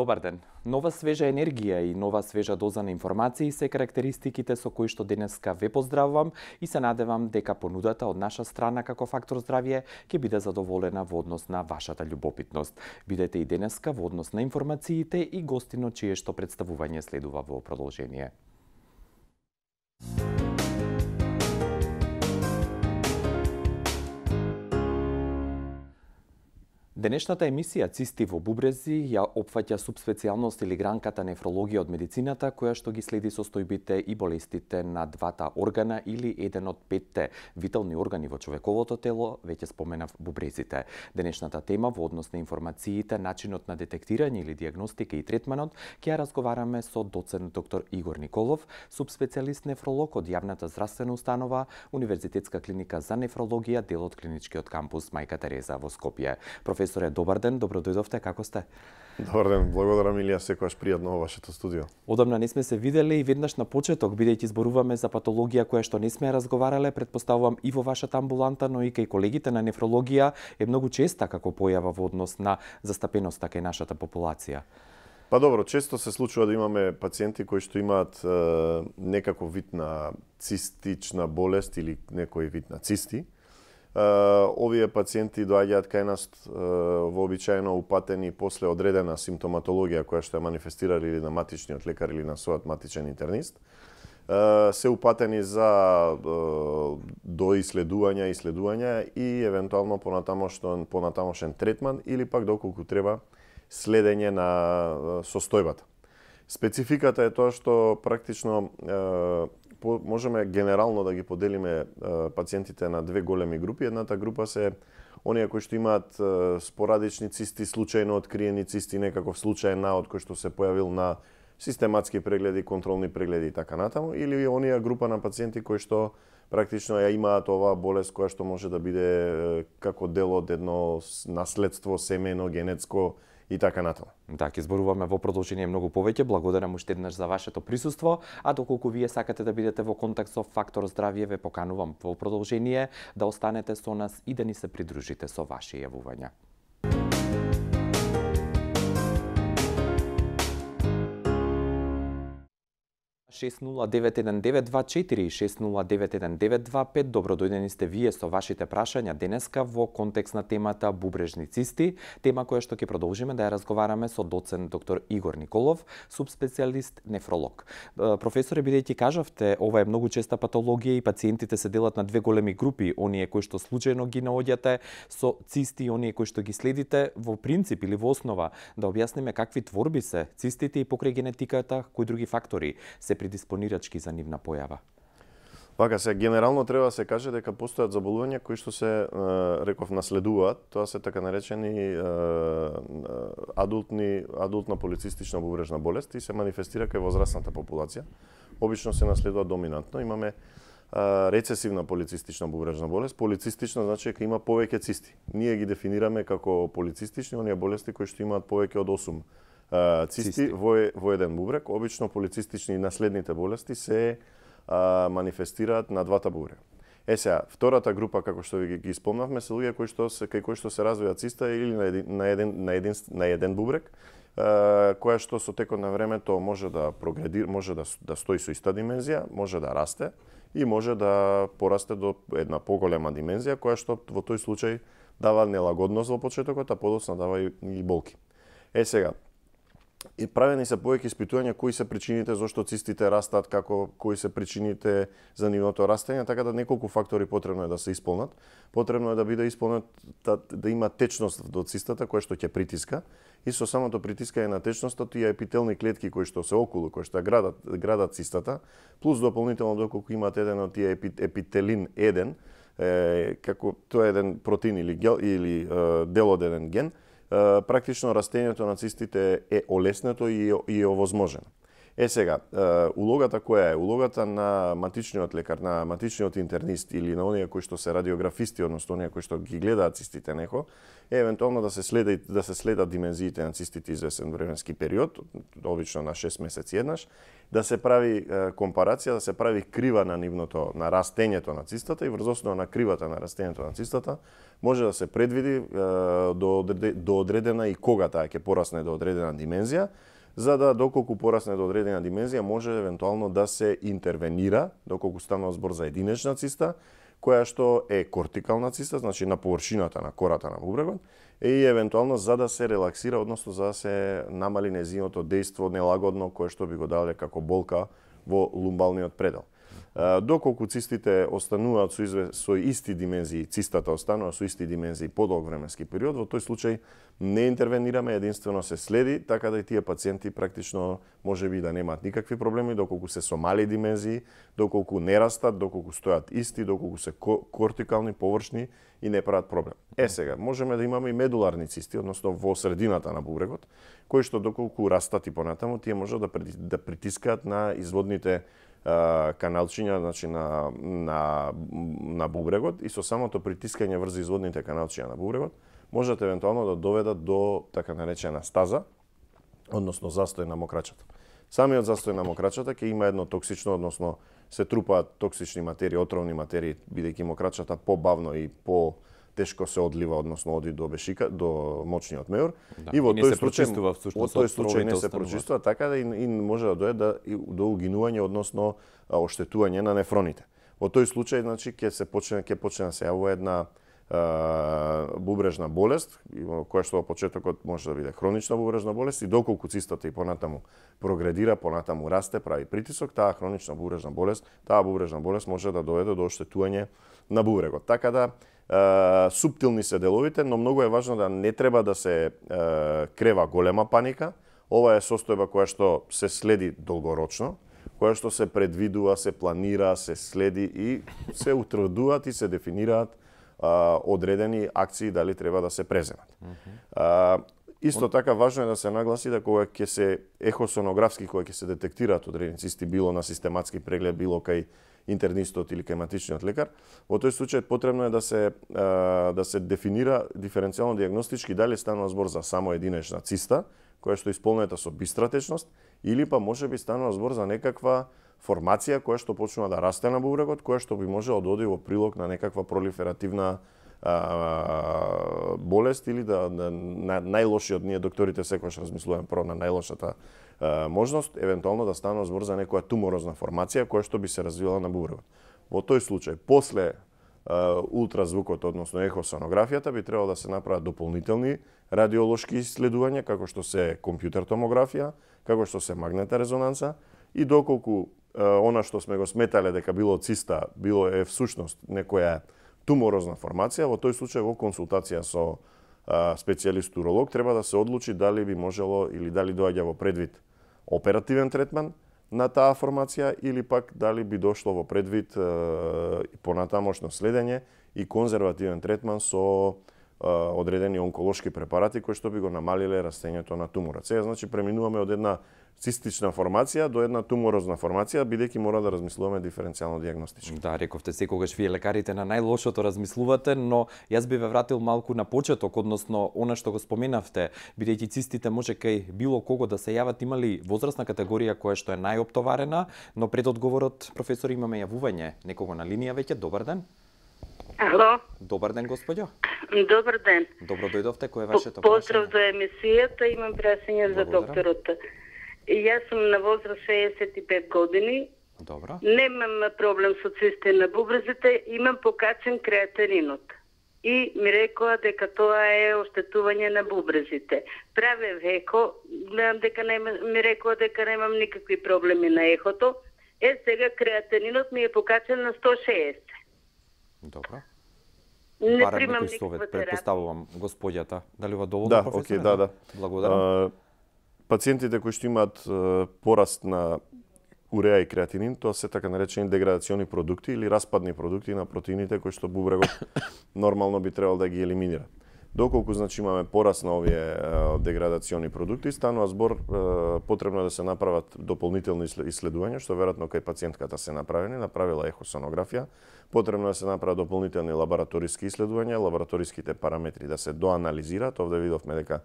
Добар ден. Нова свежа енергија и нова свежа доза на информации се карактеристиките со кои што денеска ве поздравувам и се надевам дека понудата од наша страна како фактор здравје ќе биде задоволена во однос на вашата љубопитност. Бидете и денеска во однос на информациите и гостино чие што представување следува во продолжение. Денешната емисија Цисти во бубрези ја опфаќа субспецијалност или гранката нефрологија од медицината, која што ги следи состојбите и болестите на двата органа или еден од петте витални органи во човековото тело, веќе споменав бубрезите. Денешната тема во однос на информациите, начинот на детектирање или диагностика и третманот, ќе разговараме со доцент доктор Игор Николов, субспецијалист нефролог од јавната здравствена установа, Универзитетска клиника за нефрологија, дел од клиничкиот кампус Мајка Тереза во Скопје. Професор професоре, добар ден, добро дојдовте, како сте? Добар ден, благодарам Илија, секојаш пријатно во вашето студио. Одамна не сме се виделе и веднаш на почеток, бидејќи зборуваме за патологија која што не сме разговарале, предпоставувам и во вашата амбуланта, но и кај колегите на нефрологија е многу честа како појава во однос на застапеноста кај нашата популација. Па добро, често се случува да имаме пациенти кои што имаат е, некаков вид на цистична болест или некој вид на цисти, овие пациенти доаѓаат кај нас вообичаено упатени после одредена симптоматологија која што е манифестирали или на матичниот лекар или на својот матичен интернист. Се упатени за и иследување и евентуално понатамошен, понатамошен третман или пак доколку треба следење на состојбата. Спецификата е тоа што практично можеме генерално да ги поделиме пациентите на две големи групи. Едната група се оние кои што имаат спорадични цисти, случајно откриени цисти, некаков случаен наод кој што се појавил на систематски прегледи, контролни прегледи и така натаму, или оние група на пациенти кои што практично ја имаат оваа болест која што може да биде како дел од едно наследство семено, генетско, и така натаму. Да, ќе зборуваме во продолжение многу повеќе. Благодарам уште еднаш за вашето присуство, а доколку вие сакате да бидете во контакт со Фактор здравје, ве поканувам во продолжение да останете со нас и да ни се придружите со ваши јавувања. 6091924 и 6091925 добро дојдени сте вие со вашите прашања денеска во контекст на темата цисти, тема која што ќе продолжиме да ја разговараме со доцент доктор Игор Николов, субспецијалист нефролог. Професоре, бидејќи кажавте, ова е многу честа патологија и пациентите се делат на две големи групи, оние кои што случајно ги наоѓате со цисти и оние кои што ги следите во принцип или во основа да објасниме какви творби се цистите и покрај генетиката, кои други фактори се предиспонирачки за нивна појава? Вака се, генерално треба да се каже дека постојат заболувања кои што се, е, реков, наследуваат. Тоа се така наречени е, адултни, адултна полицистична бубрежна болест и се манифестира кај возрастната популација. Обично се наследува доминантно. Имаме е, рецесивна полицистична бубрежна болест. Полицистична значи дека има повеќе цисти. Ние ги дефинираме како полицистични оние болести кои што имаат повеќе од цисти, цисти. Во, во еден бубрек. Обично полицистични наследните болести се а, манифестираат на двата бубре. Е сега, втората група како што ви ги спомнавме се луѓе кои што се кај кои што се развива циста или на еден на еден на еден, на еден бубрек, а, која што со текот на времето може да прогредира, може да да стои со иста димензија, може да расте и може да порасте до една поголема димензија која што во тој случај дава нелагодност во почетокот, а подоцна дава и, и болки. Е сега, и правени се повеќе испитувања кои се причините зошто цистите растат, како кои се причините за нивното растење, така да неколку фактори потребно е да се исполнат. Потребно е да биде исполнет да, да има течност до цистата која што ќе притиска и со самото притискање на течноста тие епителни клетки кои што се околу, кои што градат градат цистата, плюс дополнително доколку имат еден од тие епи, епителин 1, е, како тоа е еден протеин или гел или е, дел од еден ген, практично растењето на цистите е олеснето и е овозможено. Е сега, улогата која е? Улогата на матичниот лекар, на матичниот интернист или на оние кои што се радиографисти, односно оние кои што ги гледаат цистите нехо, е евентуално да се следат да се следат димензиите на цистите известен временски период, обично на 6 месеци еднаш, да се прави компарација, да се прави крива на нивното на растењето на цистата и врз основа на кривата на растењето на цистата може да се предвиди до до одредена и кога таа ќе порасне до одредена димензија за да доколку порасне до одредена димензија може евентуално да се интервенира, доколку станува збор за единечна циста, која што е кортикална циста, значи на површината на кората на бубрегот, и евентуално за да се релаксира, односно за да се намали незиното дејство нелагодно кое што би го дале како болка во лумбалниот предел. Доколку цистите остануваат со, изве, со исти димензии, цистата останува со исти димензии подолг временски период, во тој случај не интервенираме, единствено се следи, така да и тие пациенти практично може би да немаат никакви проблеми, доколку се со мали димензии, доколку не растат, доколку стојат исти, доколку се кортикални, површни и не прават проблем. Е сега, можеме да имаме и медуларни цисти, односно во средината на бубрегот, кои што доколку растат и понатаму, тие може да, да притискаат на изводните каналчиња значи, на, на, на бубрегот и со самото притискање врз изводните каналчиња на бубрегот можат евентуално да доведат до така наречена стаза, односно застој на мокрачата. Самиот застој на мокрачата ќе има едно токсично, односно се трупаат токсични материи, отровни материи, бидејќи мокрачата побавно и по тешко се одлива, односно оди до бешика, до мочниот меор. Да. И во тој случај, во тој случај не се прочистува, така да и, и може да дое да, до угинување, односно оштетување на нефроните. Во тој случај, значи, ќе се почне, ќе почне да се јавува една бубрежна болест, која што во почетокот може да биде хронична бубрежна болест и доколку цистата и понатаму прогредира, понатаму расте, прави притисок, таа хронична бубрежна болест, таа бубрежна болест може да доведе до оштетување на бубрегот. Така да суптилни се деловите, но многу е важно да не треба да се крева голема паника. Ова е состојба која што се следи долгорочно, која што се предвидува, се планира, се следи и се утрудуваат и се дефинираат одредени акции дали треба да се преземат. Исто така важно е да се нагласи да кога ќе се ехосонографски кога ќе се детектираат одредени цисти било на систематски преглед, било кај интернистот или кајматичниот лекар, во тој случај потребно е да се да се дефинира диференцијално диагностички дали станува збор за само единечна циста, која што исполнета со бистратечност, или па можеби станува збор за некаква формација која што почнува да расте на бубрегот, која што би можела да оди во прилог на некаква пролиферативна а, болест или да, да на, најлошиот од ние докторите секогаш размислуваме прво на најлошата можност евентуално да станува збор за некоја туморозна формација која што би се развила на бубрегот. Во тој случај, после ултразвукот, односно ехосонографијата, би требало да се направат дополнителни радиолошки исследувања, како што се компјутер томографија, како што се магнета резонанса, и доколку она што сме го сметале дека било циста, било е всушност некоја туморозна формација, во тој случај во консултација со специјалист уролог треба да се одлучи дали би можело или дали доаѓа во предвид оперативен третман на таа формација или пак дали би дошло во предвид понатамошно следење и конзервативен третман со одредени онколошки препарати кои што би го намалиле растењето на туморот. Сега значи преминуваме од една цистична формација до една туморозна формација, бидејќи мора да размислуваме диференцијално диагностички. Да, рековте секогаш вие лекарите на најлошото размислувате, но јас би ве вратил малку на почеток, односно она што го споменавте, бидејќи цистите може кај било кого да се јават, имали возрастна категорија која што е најоптоварена, но пред одговорот професор имаме јавување некого на линија веќе. Добар ден. Ало. Добар ден, господјо. Добар ден. Добро дојдовте, кој е вашето прашање? Поздрав за емисијата, имам прашање за докторот. Јас сум на возраст 65 години. Добро. Немам проблем со цисте на бубрезите, имам покачен креатеринот. И ми рекоа дека тоа е оштетување на бубрезите. Праве веко, гледам дека не, ми рекоа дека немам никакви проблеми на ехото. Е, сега креатеринот ми е покачен на 160. Добро. Не барам некој совет, предпоставувам господјата. Дали ова доволно да, професоре? Okay, да, да. Благодарам. А, пациентите кои што имаат пораст на уреа и креатинин, тоа се така наречени деградациони продукти или распадни продукти на протеините кои што бубрегот нормално би требало да ги елиминира. Доколку значи имаме пораст на овие деградациони продукти, станува збор потребно да се направат дополнителни исследувања што веројатно кај пациентката се направени, направила ехосонографија, потребно да се направат дополнителни лабораториски исследувања, лабораториските параметри да се доанализираат. Овде видовме дека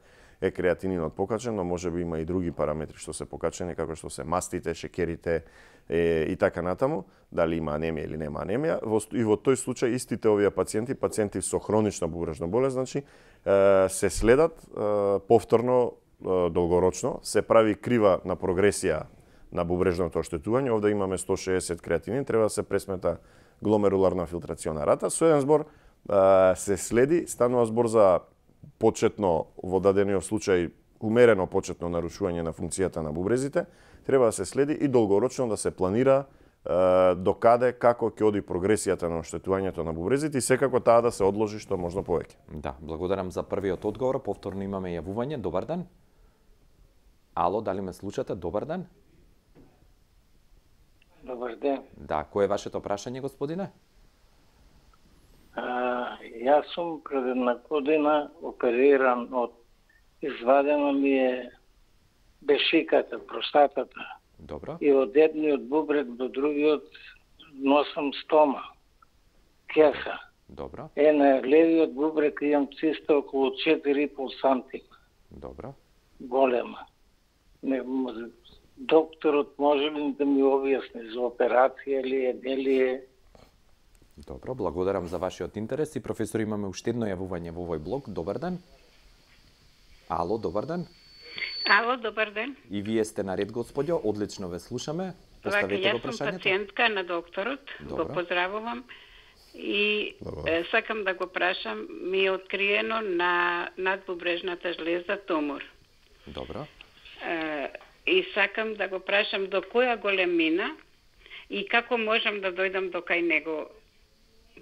е креатининот покачен, но може би има и други параметри што се покачени, како што се мастите, шекерите е, и така натаму, дали има анемија или нема анемија. Во, и во тој случај истите овие пациенти, пациенти со хронична бубрежна болест, значи, е, се следат е, повторно е, долгорочно, се прави крива на прогресија на бубрежното оштетување. Овде имаме 160 креатинин, треба да се пресмета гломеруларна филтрациона рата. Со еден збор се следи, станува збор за почетно во дадениот случај умерено почетно нарушување на функцијата на бубрезите, треба да се следи и долгорочно да се планира е, до каде, како ќе оди прогресијата на оштетувањето на бубрезите и секако таа да се одложи што можно повеќе. Да, благодарам за првиот одговор. Повторно имаме јавување. Добар ден. Ало, дали ме слушате? Добар ден. Добар ден. Да, Кој е вашето прашање, господине? А, Јас сум пред една година опериран од извадено ми е бешиката, простатата. Добро. И од едниот бубрек до другиот носам стома, кеса. Добро. Е, на левиот бубрек имам циста околу 4,5 сантима. Добро. Голема. Не, докторот може ли да ми објасни за операција или е, дали е Добро, благодарам за вашиот интерес и професор имаме уште едно јавување во овој блог. Добар ден. Ало, добар ден. Ало, добар ден. И вие сте на ред господјо, одлично ве слушаме. Поставете го прашањето. Јас сум пациентка на докторот, Добро. го поздравувам. И Добро. е, сакам да го прашам, ми е откриено на надбубрежната жлеза тумор. Добро. Е, и сакам да го прашам до која големина и како можам да дојдам до кај него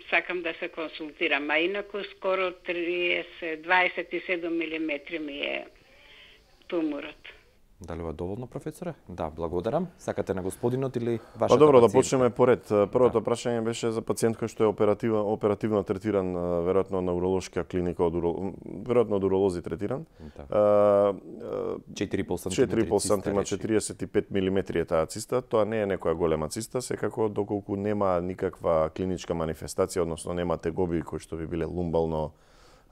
сакам да се консултирам, а инако скоро 30, 27 мм ми е туморот. Дали ова доволно, професоре? Да, благодарам. Сакате на господинот или вашата Па добро, да пациентка? да почнеме поред. Првото да. прашање беше за пациент кој што е оперативно, оперативно третиран, веројатно на уролошка клиника, од урол... веројатно од уролози третиран. Да. 4,5 см. 4,5 см, 45 мм е таа циста. Тоа не е некоја голема циста, секако доколку нема никаква клиничка манифестација, односно нема тегоби кои што би биле лумбално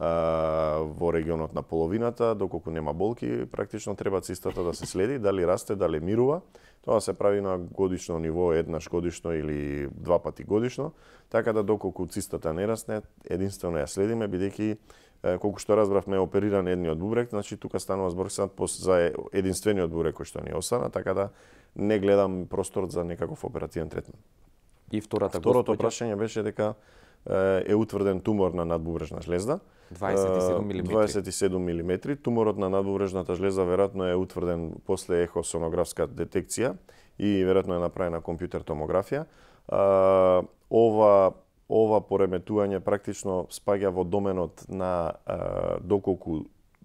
во регионот на половината, доколку нема болки, практично треба цистата да се следи, дали расте, дали мирува. Тоа се прави на годишно ниво, еднаш годишно или два пати годишно, така да доколку цистата не расне, единствено ја следиме, бидејќи колку што разбравме опериран едниот бубрек, значи тука станува збор сад за единствениот бубрек кој што ни остана, така да не гледам простор за некаков оперативен третман. И втората Второто прашање беше дека е утврден тумор на надбубрежна жлезда. 27 мм. 27 мм. Туморот на надбубрежната жлеза веројатно е утврден после ехосонографска детекција и веројатно е направена компјутер томографија. Ова ова пореметување практично спаѓа во доменот на доколку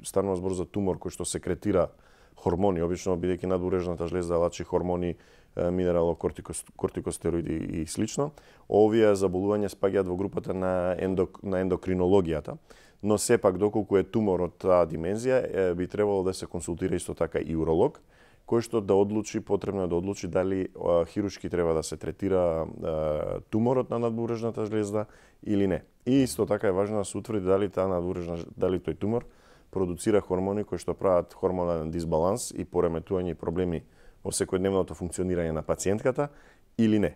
станува збор за тумор кој што секретира хормони, обично бидејќи надбубрежната жлезда лачи хормони минерало минерало-кортикостероиди и слично, овие заболувања спаѓаат во групата на, ендок, на ендокринологијата, но сепак доколку е тумор од таа димензија, би требало да се консултира исто така и уролог, кој што да одлучи, потребно е да одлучи дали хирушки треба да се третира туморот на надбурежната жлезда или не. И исто така е важно да се утврди дали таа надбурежна дали тој тумор продуцира хормони кои што прават хормонален дисбаланс и пореметување и проблеми во секојдневното функционирање на пациентката или не.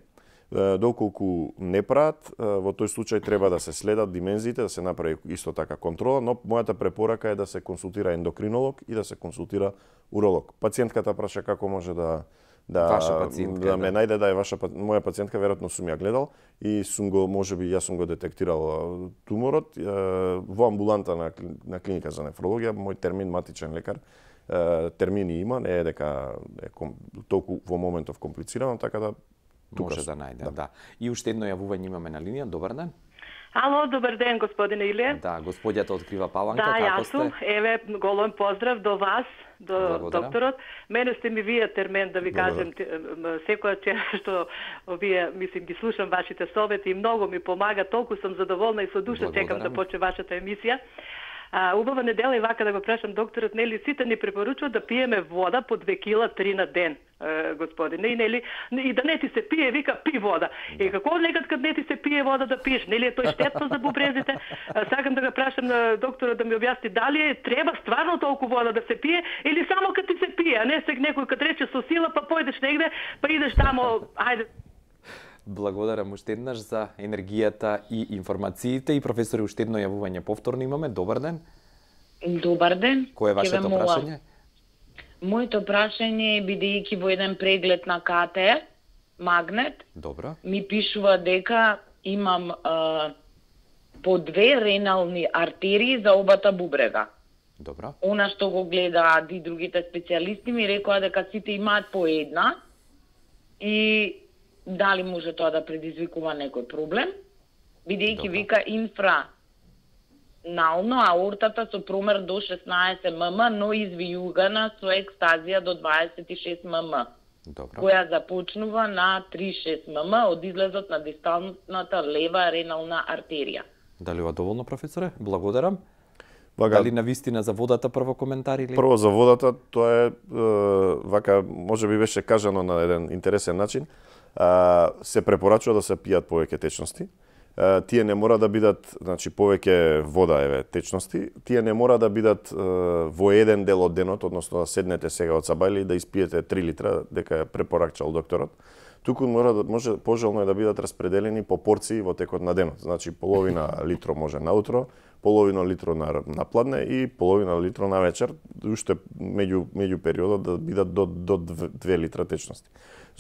Доколку не прават, во тој случај треба да се следат димензиите, да се направи исто така контрола, но мојата препорака е да се консултира ендокринолог и да се консултира уролог. Пациентката праша како може да да да, да ме најде да е ваша моја пациентка веројатно сум ја гледал и сум го можеби јас сум го детектирал туморот во амбуланта на, на клиника за нефрологија мој термин матичен лекар термини има, не е дека е ком, толку во моментов комплицирано, така да тука може да најде, да. да. И уште едно јавување имаме на линија. Добар ден. Ало, добар ден, господине Иле. Да, господјата открива Паланка, да, како сте? Да, јас сум. Еве, голем поздрав до вас, до Благодаря. докторот. Мене сте ми вие термен да ви Благодаря. кажем секоја че што вие мислим ги слушам вашите совети и многу ми помага, толку сум задоволна и со душа Благодаря. чекам да почне вашата емисија. А, убава недела и вака да го прашам докторот, нели сите ни препоручува да пиеме вода по 2 кила 3 на ден, господине, и нели и да не ти се пие, вика пи вода. Да. И како некад кад не ти се пие вода да пиеш, нели е тој штетно за бубрезите? А, сакам да го прашам на докторот да ми објасни дали е треба стварно толку вода да се пие или само кад ти се пие, а не се некој кад рече со сила па појдеш негде, па идеш тамо, ајде Благодарам уште еднаш за енергијата и информациите и професори уште едно јавување повторно имаме. Добар ден. Добар ден. Кој е вашето прашање? Моето прашање е бидејќи во еден преглед на КТ магнет. Добро. Ми пишува дека имам а, по две ренални артерии за обата бубрега. Добро. Она што го гледаат и другите специјалисти ми рекоа дека сите имаат по една и дали може тоа да предизвикува некој проблем, бидејќи вика инфра нално аортата со промер до 16 мм, но извијугана со екстазија до 26 мм. Добро. која започнува на 36 мм од излезот на дисталната лева ренална артерија. Дали ова доволно, професоре? Благодарам. Вага... Дали на вистина за водата прво коментари или? Прво за водата, тоа е, е вака може би беше кажано на еден интересен начин се препорачува да се пијат повеќе течности. Тие не мора да бидат, значи повеќе вода еве течности, тие не мора да бидат во еден дел од денот, односно да седнете сега од сабајли и да испиете 3 литра дека препорачал докторот. Туку мора да може пожелно е да бидат распределени по порции во текот на денот. Значи половина литро може наутро, половина литро на, на пладне и половина литро на вечер, уште меѓу меѓу периодот да бидат до до 2 литра течности.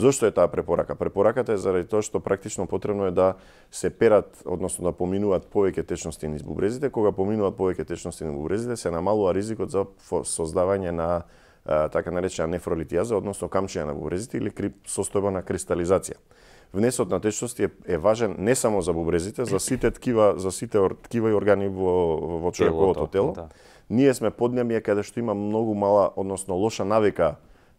Зошто е таа препорака? Препораката е заради тоа што практично потребно е да се перат, односно да поминуваат повеќе течности низ бубрезите. Кога поминуваат повеќе течности низ бубрезите, се намалува ризикот за создавање на така наречена нефролитијаза, односно камчиња на бубрезите или состојба на кристализација. Внесот на течности е, е важен не само за бубрезите, за сите ткива, за сите ткива и органи во во човековото тело. Да. Ние сме поднемје каде што има многу мала, односно лоша навика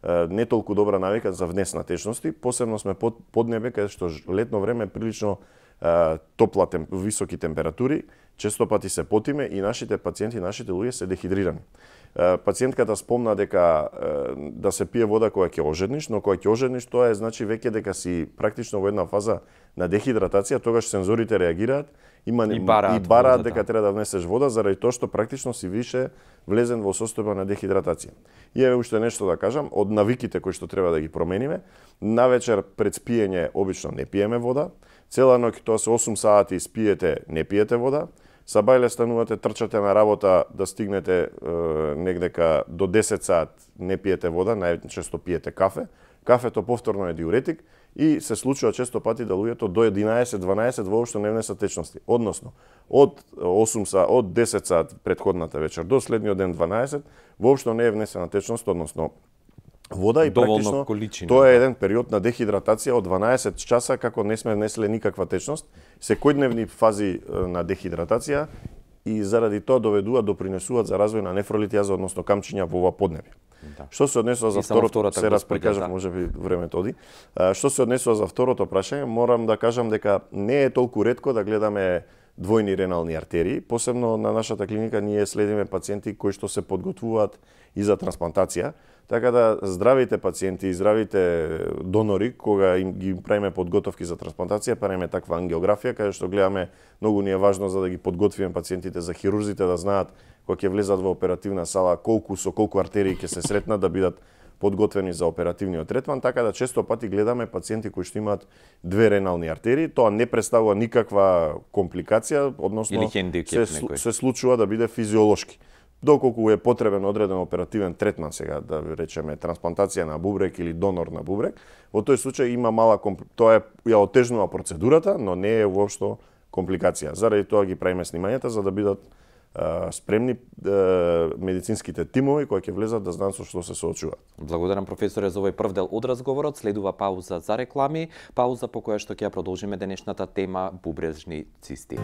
не толку добра навика за внесна течности, посебно сме под поднебе каде што летно време е прилично е, топла тем, високи температури, често пати се потиме и нашите пациенти, нашите луѓе се дехидрирани пациентката спомна дека да се пие вода која ќе ожедниш, но која ќе ожедниш тоа е значи веќе дека си практично во една фаза на дехидратација, тогаш сензорите реагираат, има и бараат, и бараат дека треба да внесеш вода заради тоа што практично си више влезен во состојба на дехидратација. И еве уште нешто да кажам, од навиките кои што треба да ги промениме, навечер пред спиење обично не пиеме вода, цела ноќ тоа се 8 сати спиете, не пиете вода, Сабајле станувате, трчате на работа да стигнете е, негдека до 10 саат не пиете вода, најчесто пиете кафе. Кафето повторно е диуретик и се случува често пати да луѓето до 11-12 воопшто не внесат течности. Односно, од 8 са, од 10 саат предходната вечер до следниот ден 12, воопшто не е внесена течност, односно вода и доволно количина. Тоа е да. еден период на дехидратација од 12 часа како не сме внесле никаква течност, секојдневни фази на дехидратација и заради тоа доведуваат принесуваат за развој на нефролитијаза, односно камчиња во ова поднебје. Да. Што се однесува за второто, втората, се расприкажав, да. можеби времето оди. А, што се однесува за второто прашање, морам да кажам дека не е толку ретко да гледаме двојни ренални артерии. Посебно на нашата клиника ние следиме пациенти кои што се подготвуваат и за трансплантација. Така да здравите пациенти и здравите донори, кога им ги правиме подготовки за трансплантација, правиме таква ангиографија, каде што гледаме, многу ни е важно за да ги подготвиме пациентите за хирурзите, да знаат кога ќе влезат во оперативна сала, колку со колку артерии ќе се сретнат да бидат подготвени за оперативниот третман, така да често пати гледаме пациенти кои што имаат две ренални артерии, тоа не представува никаква компликација, односно се, се случува да биде физиолошки доколку е потребен одреден оперативен третман сега, да ви речеме трансплантација на бубрек или донор на бубрек, во тој случај има мала комп... тоа е, ја отежнува процедурата, но не е воопшто компликација. Заради тоа ги правиме снимањата за да бидат е, спремни е, медицинските тимови кои ќе влезат да знаат со што се соочуваат. Благодарам професоре за овој прв дел од разговорот. Следува пауза за реклами, пауза по која што ќе продолжиме денешната тема бубрежни цисти.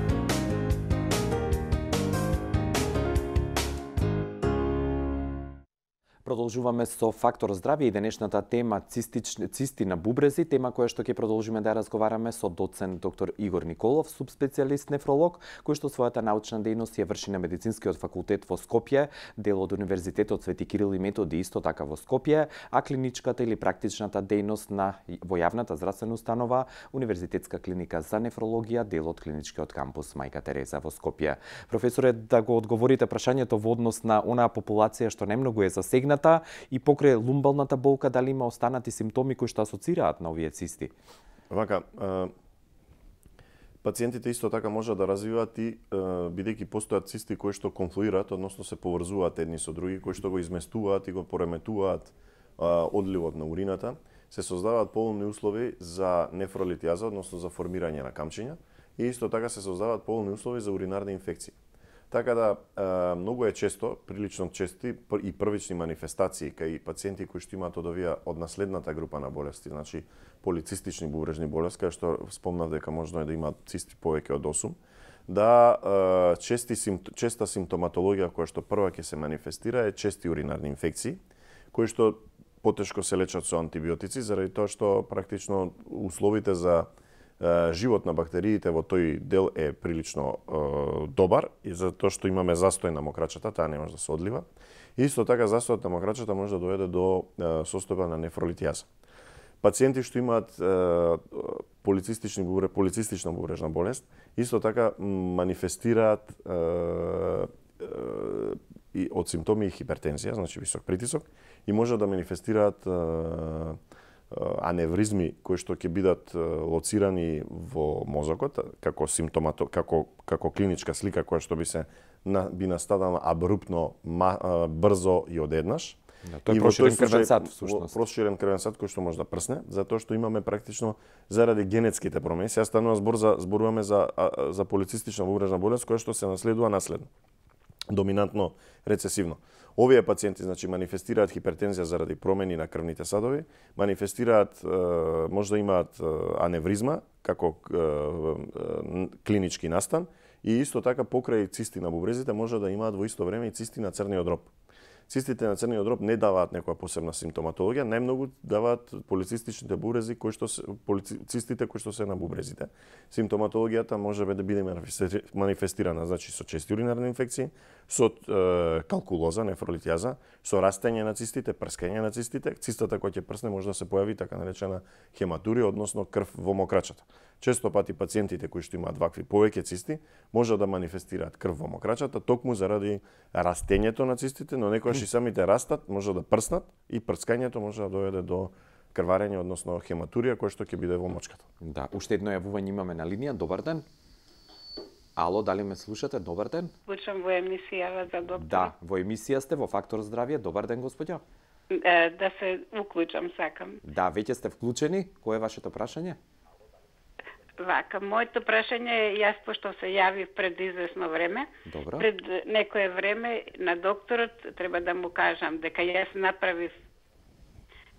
Продолжуваме со фактор здравје и денешната тема цистич... цисти на бубрези, тема која што ќе продолжиме да разговараме со доцент доктор Игор Николов, субспецијалист нефролог, кој што својата научна дејност ја врши на медицинскиот факултет во Скопје, дел од Универзитетот Свети Кирил и Методи исто така во Скопје, а клиничката или практичната дејност на во јавната здравствена установа Универзитетска клиника за нефрологија, дел од клиничкиот кампус Мајка Тереза во Скопје. Професоре, да го одговорите прашањето во однос на онаа популација што немногу е засегната ангината и покрај лумбалната болка дали има останати симптоми кои што асоцираат на овие цисти? Вака, пациентите исто така може да развиваат и бидејќи постојат цисти кои што конфлуираат, односно се поврзуваат едни со други, кои што го изместуваат и го пореметуваат одливот на урината, се создаваат полни услови за нефролитиаза, односно за формирање на камчиња, и исто така се создаваат полни услови за уринарни инфекции. Така да, многу е често, прилично чести и првични манифестации кај пациенти кои што имаат од овие од наследната група на болести, значи полицистични бубрежни болести, кај што спомнав дека можно е да имаат цисти повеќе од 8, да чести честа симптоматологија која што прва ќе се манифестира е чести уринарни инфекции, кои што потешко се лечат со антибиотици заради тоа што практично условите за живот на бактериите во тој дел е прилично е, добар и затоа што имаме застој на мокрачата, таа не може да се одлива. Исто така застојот на мокрачата може да доведе до состојба на нефролитијаза. Пациенти што имаат е, полицистични бубре, полицистична бубрежна болест, исто така манифестираат и од симптоми и хипертензија, значи висок притисок, и може да манифестираат аневризми кои што ќе бидат лоцирани во мозокот како симптомато како како клиничка слика која што би се на, би настадала абруптно ма, брзо и одеднаш. Да, тоа е проширен крвен сад всушност. Проширен крвен сад кој што може да прсне, затоа што имаме практично заради генетските промени. се станува збор за зборуваме за за полицистична бубрежна болест која што се наследува наследно. Доминантно рецесивно. Овие пациенти значи манифестираат хипертензија заради промени на крвните садови, манифестираат може да имаат аневризма како клинички настан и исто така покрај цисти на бубрезите може да имаат во исто време и цисти на црниот дроб. Цистите на црниот дроб не даваат некоја посебна симптоматологија, најмногу даваат полицистичните бурези кои што се, полицистите кои што се на бубрезите. Симптоматологијата може да биде манифестирана, значи со чести уринарни инфекции, со е, калкулоза, нефролитиаза, со растење на цистите, прскање на цистите, цистата која ќе прсне може да се појави така наречена хематурија, односно крв во мокрачата. Често пати пациентите кои што имаат вакви повеќе цисти може да манифестираат крв во мокрачата токму заради растењето на цистите, но некојаш и самите растат, може да прснат и прскањето може да доведе до крварење, односно хематурија, која што ќе биде во мочката. Да, уште едно јавување имаме на линија. Добар ден. Ало, дали ме слушате? Добар ден. Слушам во емисијава за доктор. Да, во емисија сте во Фактор здравје. Добар ден, господја. да се уклучам, сакам. Да, веќе сте вклучени. Кој е вашето прашање? вака, моето прашање е, јас пошто се јавив пред известно време, Добра. пред некое време на докторот треба да му кажам дека јас направив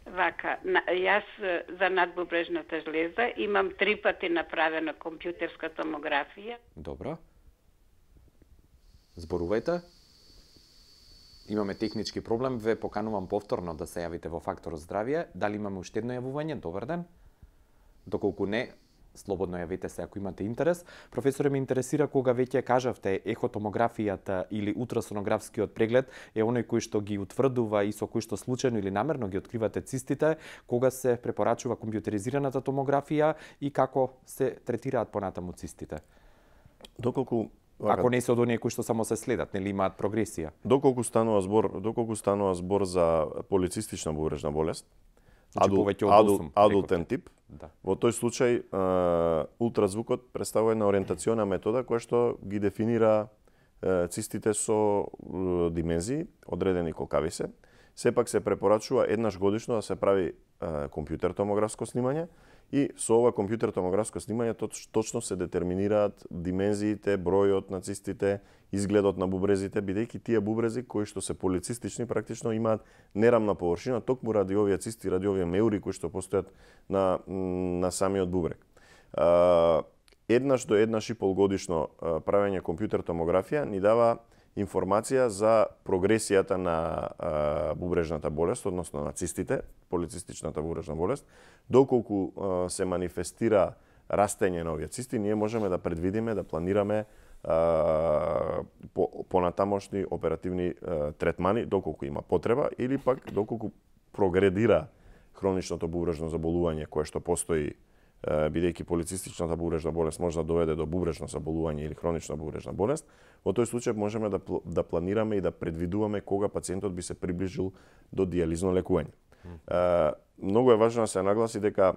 вака, на, јас за надбубрежната жлеза имам три пати направена компјутерска томографија. Добра. Зборувајте. Имаме технички проблем, ве поканувам повторно да се јавите во Фактор здравје. Дали имаме уште едно јавување? Добар ден. Доколку не, Слободно јавете се ако имате интерес. Професоре, ме интересира кога веќе кажавте ехотомографијата или утрасонографскиот преглед е оној кој што ги утврдува и со кој што случајно или намерно ги откривате цистите, кога се препорачува компјутеризираната томографија и како се третираат понатаму цистите? Доколку Ако не се од оние кои што само се следат, нели имаат прогресија. Доколку станува збор, доколку станува збор за полицистична бубрежна болест, значи, аду, повеќе од 8, адултен тип, Да. Во тој случај, ултразвукот представува една ориентациона метода која што ги дефинира цистите со димензии, одредени колкави се. Сепак се препорачува еднаш годишно да се прави компјутер томографско снимање, И со ова компјутер томографско снимање точно се детерминираат димензиите, бројот на цистите, изгледот на бубрезите, бидејќи тие бубрези кои што се полицистични практично имаат нерамна површина токму ради овие цисти, ради овие меури кои што постојат на, на самиот бубрек. Еднаш до еднаш и полгодишно правење компјутер томографија ни дава информација за прогресијата на а, бубрежната болест, односно на цистите, полицистичната бубрежна болест, доколку а, се манифестира растење на овие цисти, ние можеме да предвидиме, да планираме а, по, понатамошни оперативни а, третмани, доколку има потреба, или пак доколку прогредира хроничното бубрежно заболување кое што постои бидејќи полицистичната бубрежна болест може да доведе до бубрежно заболување или хронична бубрежна болест, во тој случај можеме да, да планираме и да предвидуваме кога пациентот би се приближил до диализно лекување. Mm. Многу е важно да се нагласи дека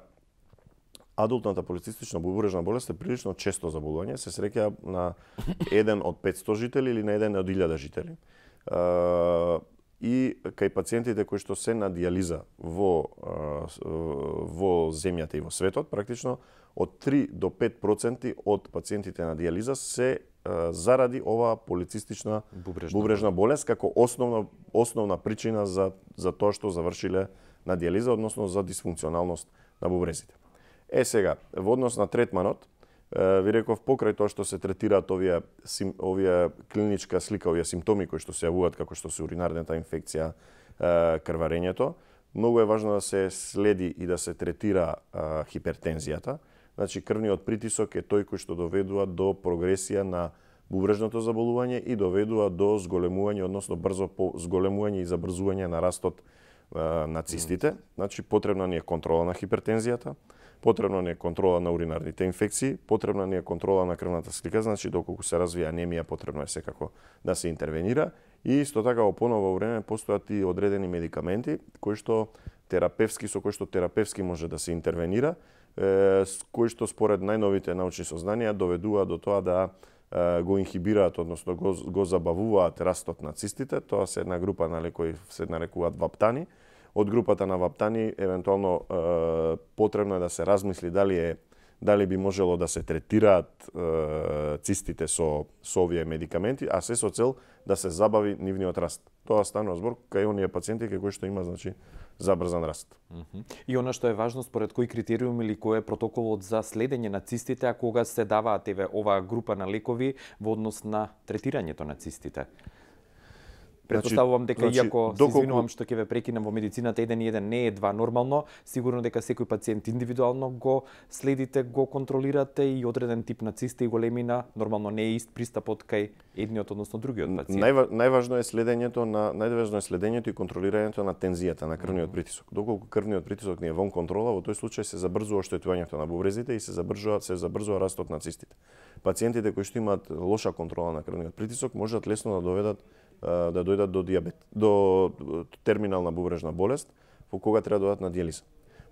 адултната полицистична бубрежна болест е прилично често заболување, се среќа на еден од 500 жители или на еден од 1000 жители и кај пациентите кои што се на диализа во, во земјата и во светот, практично од 3 до 5% од пациентите на диализа се заради оваа полицистична бубрежна, бубрежна болест како основна, основна причина за, за тоа што завршиле на диализа, односно за дисфункционалност на бубрезите. Е сега, во однос на третманот, ви реков покрај тоа што се третираат овие сим, овие клиничка слика, овие симптоми кои што се јавуваат како што се уринарната инфекција, крварењето, многу е важно да се следи и да се третира хипертензијата. Значи крвниот притисок е тој кој што доведува до прогресија на бубрежното заболување и доведува до зголемување, односно брзо по зголемување и забрзување на растот на цистите. Значи потребна ни е контрола на хипертензијата Потребна ни е контрола на уринарните инфекции, потребна ни е контрола на крвната слика, значи доколку се развија анемија потребно е секако да се интервенира и исто така во поново време постојат и одредени медикаменти кои што терапевски со кои што терапевски може да се интервенира, кои што според најновите научни сознанија доведува до тоа да го инхибираат, односно го, го забавуваат растот на цистите. Тоа се една група на лекои се нарекуваат ваптани, од групата на Ваптани, евентуално е, потребно е да се размисли дали е дали би можело да се третираат е, цистите со, со овие медикаменти, а се со цел да се забави нивниот раст. Тоа станува збор кај оние пациенти кај кои што има значи забрзан раст. Mm -hmm. И она што е важно според кој критериум или кој е протоколот за следење на цистите, а кога се даваат еве оваа група на лекови во однос на третирањето на цистите? Значи, Предпоставувам дека значи, иако доколку... се извинувам што ќе ве прекинам во медицината еден и еден не е два нормално, сигурно дека секој пациент индивидуално го следите, го контролирате и одреден тип на цисте и големина нормално не е ист пристапот кај едниот односно другиот пациент. Најва, најважно е следењето на најважно е следењето и контролирањето на тензијата на крвниот притисок. Доколку крвниот притисок не е вон контрола, во тој случај се забрзува оштетувањето на бубрезите и се забрзува се забрзува растот на цистите. Пациентите кои што имаат лоша контрола на крвниот притисок можат лесно да доведат да дојдат до диабет, до терминална бубрежна болест, во кога треба да дојдат на диализа.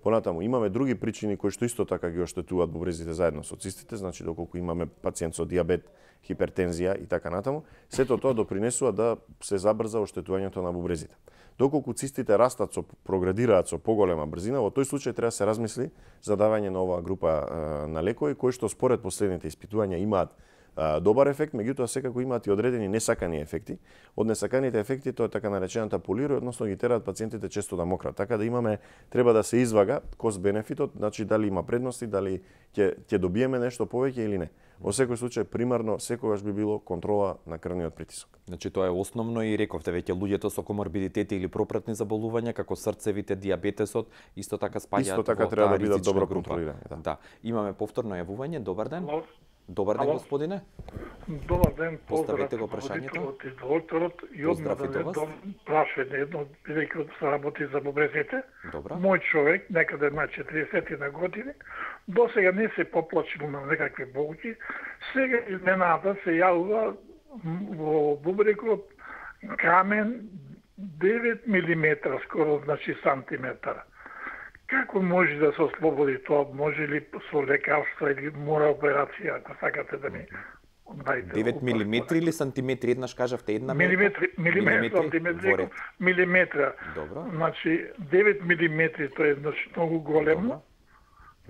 Понатаму имаме други причини кои што исто така ги оштетуваат бубрезите заедно со цистите, значи доколку имаме пациент со диабет, хипертензија и така натаму, сето тоа допринесува да се забрза оштетувањето на бубрезите. Доколку цистите растат со проградираат со поголема брзина, во тој случај треба да се размисли за давање на оваа група на лекови кои што според последните испитувања имаат добар ефект, меѓутоа секако имаат и одредени несакани ефекти. Од несаканите ефекти тоа е така наречената полиро, односно ги терат пациентите често да мократ. Така да имаме треба да се извага кос бенефитот, значи дали има предности, дали ќе ќе добиеме нешто повеќе или не. Во секој случај примарно секогаш би било контрола на крвниот притисок. Значи тоа е основно и рековте веќе луѓето со коморбидитети или пропратни заболувања како срцевите, диабетесот, исто така спаѓаат Исто така во, треба да бидат добро контролирани. Да. да. Имаме повторно јавување. Добар ден. Добар ден, Ало? господине. Добар ден, Поставете го прашањето. Од го. и одма да вас. прашање едно, бидејќи од работи за бобрезите. Добра. Мој човек, некаде на 40 на години, до сега не се поплачил на некакви болки, сега изненада се јавува во бубрекот камен 9 милиметра, скоро, значи сантиметар. Како може да се ослободи тоа? Може ли со лекарства или мора операција, ако сакате да ми дајте? 9 милиметри или сантиметри, еднаш кажавте една милиметри, милиметри, сантиметри, милиметра. Добро. Значи 9 милиметри тоа е значи многу големо.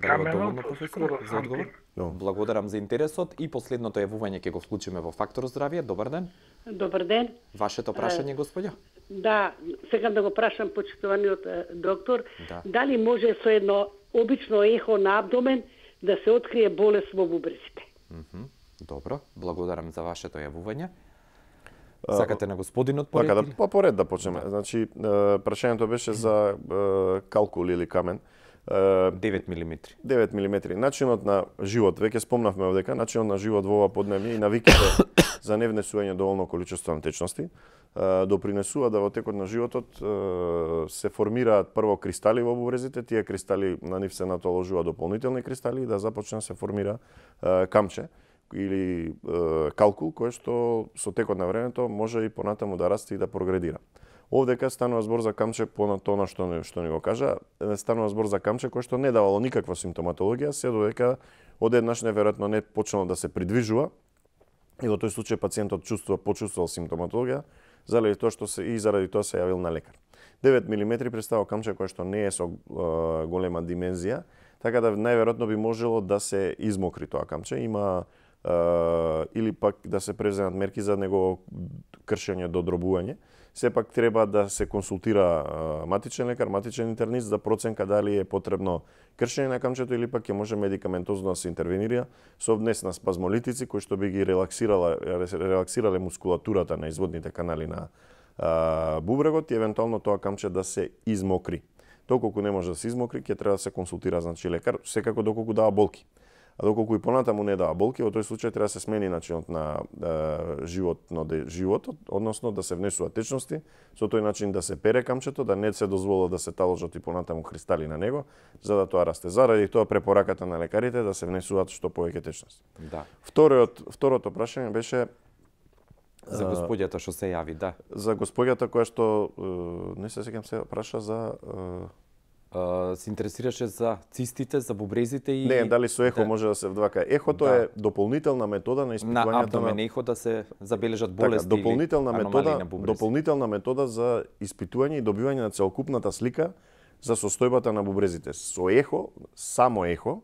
Камено, скоро сантим. Благодарам за интересот и последното јавување ќе го вклучиме во фактор здравје. Добар ден. Добар ден. Вашето прашање, господја? Да, сакам да го прашам почитуваниот доктор, да. дали може со едно обично ехо на абдомен да се открие болест во бубрезите? Mm -hmm. Добро, благодарам за вашето јавување. Сакате на господинот поред? Така, да, по па поред да почнеме. Да. Значи, прашањето беше за калкул или камен. 9 мм. 9 мм. Начинот на живот, веќе спомнавме овдека, начинот на живот во ова поднебје и навиките за невнесување доволно количество на течности допринесува да во текот на животот се формираат прво кристали во обврезите, тие кристали на нив се натоложува дополнителни кристали и да започне да се формира камче или калкул кој што со текот на времето може и понатаму да расте и да прогредира. Овде кај станува збор за камче по тоа што не, што не го кажа, станува збор за камче кој што не давало никаква симптоматологија, се додека одеднаш неверојатно не почнало да се придвижува и во тој случај пациентот чувствува почувствувал симптоматологија, заради тоа што се и заради тоа се јавил на лекар. 9 мм представа камче кој што не е со е, голема димензија, така да најверојатно би можело да се измокри тоа камче. Има е, или пак да се преземат мерки за него кршење, додробување сепак треба да се консултира матичен лекар, матичен интернист за проценка дали е потребно кршење на камчето или пак ќе може медикаментозно да се интервенира со внес на спазмолитици кои што би ги релаксирала релаксирале мускулатурата на изводните канали на бубрегот и евентуално тоа камче да се измокри. Доколку не може да се измокри, ќе треба да се консултира значи лекар, секако доколку дава болки. А доколку и понатаму не дава болки, во тој случај треба да се смени начинот на е, живот, но де, животот, односно да се внесува течности, со тој начин да се пере камчето, да не се дозвола да се таложат и понатаму кристали на него, за да тоа расте. Заради тоа препораката на лекарите да се внесуваат што повеќе течности. Да. Вториот, второто прашање беше За господјата што се јави, да. За господјата која што не се сеќам се праша за се интересираше за цистите, за бубрезите и... Не, дали со ехо да. може да се вдвака. Ехото да. е дополнителна метода на испитувањето на... на... ехо да се забележат така, болести така, дополнителна метода, на бубрези. Дополнителна метода за испитување и добивање на целокупната слика за состојбата на бубрезите. Со ехо, само ехо,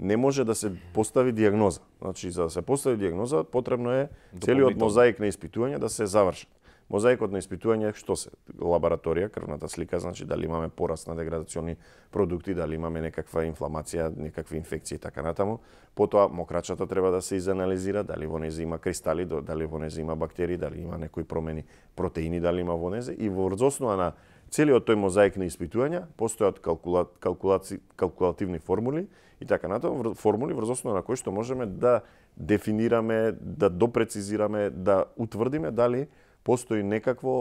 не може да се постави диагноза. Значи, за да се постави диагноза, потребно е целиот мозаик на испитување да се заврши. Мозаикот на испитување што се? Лабораторија, крвната слика, значи дали имаме пораст на деградациони продукти, дали имаме некаква инфламација, некакви инфекции и така натаму. Потоа мокрачата треба да се изанализира, дали во незе има кристали, дали во незе има бактерии, дали има некои промени протеини, дали има во незе и во основа на целиот тој мозаик на испитувања, постојат калкула... калкулаци... калкулативни формули и така натаму, формули врз основа на кои што можеме да дефинираме, да допрецизираме, да утврдиме дали постои некакво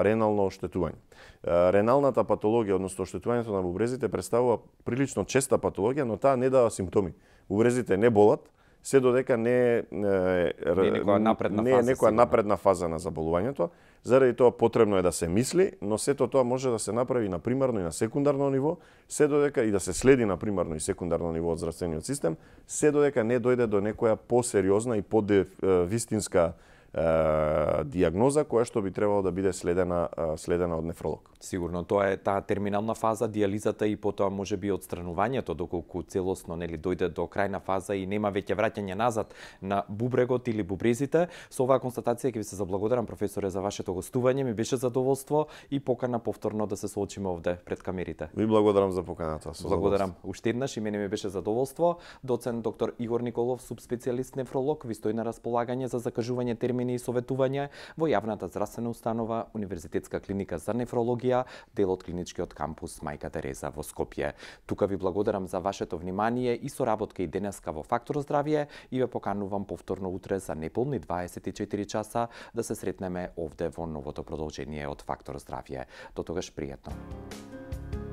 а, ренално оштетување. А, реналната патологија, односно оштетувањето на бубрезите, представува прилично честа патологија, но таа не дава симптоми. Бубрезите не болат, се додека не, не, не е некоја напредна не е фаза, некоја напредна фаза на заболувањето. Заради тоа потребно е да се мисли, но сето тоа може да се направи на примарно и на секундарно ниво, се додека и да се следи на примарно и секундарно ниво од здравствениот систем, се додека не дојде до некоја посериозна и подвистинска диагноза која што би требало да биде следена следена од нефролог. Сигурно тоа е таа терминална фаза диализата и потоа може би одстранувањето доколку целосно нели дојде до крајна фаза и нема веќе враќање назад на бубрегот или бубрезите. Со оваа констатација ќе ви се заблагодарам професоре за вашето гостување, ми беше задоволство и покана повторно да се соочиме овде пред камерите. Ви благодарам за поканата. Со благодарам уште еднаш и мене ми беше задоволство. Доцент доктор Игор Николов, субспецијалист нефролог, ви стои на располагање за закажување термин и советувања во јавната здравствена установа Универзитетска клиника за нефрологија, дел од клиничкиот кампус Мајка Тереза во Скопје. Тука ви благодарам за вашето внимание и соработка и денеска во Фактор здравје и ве поканувам повторно утре за неполни 24 часа да се сретнеме овде во новото продолжение од Фактор здравје. До тогаш пријатно.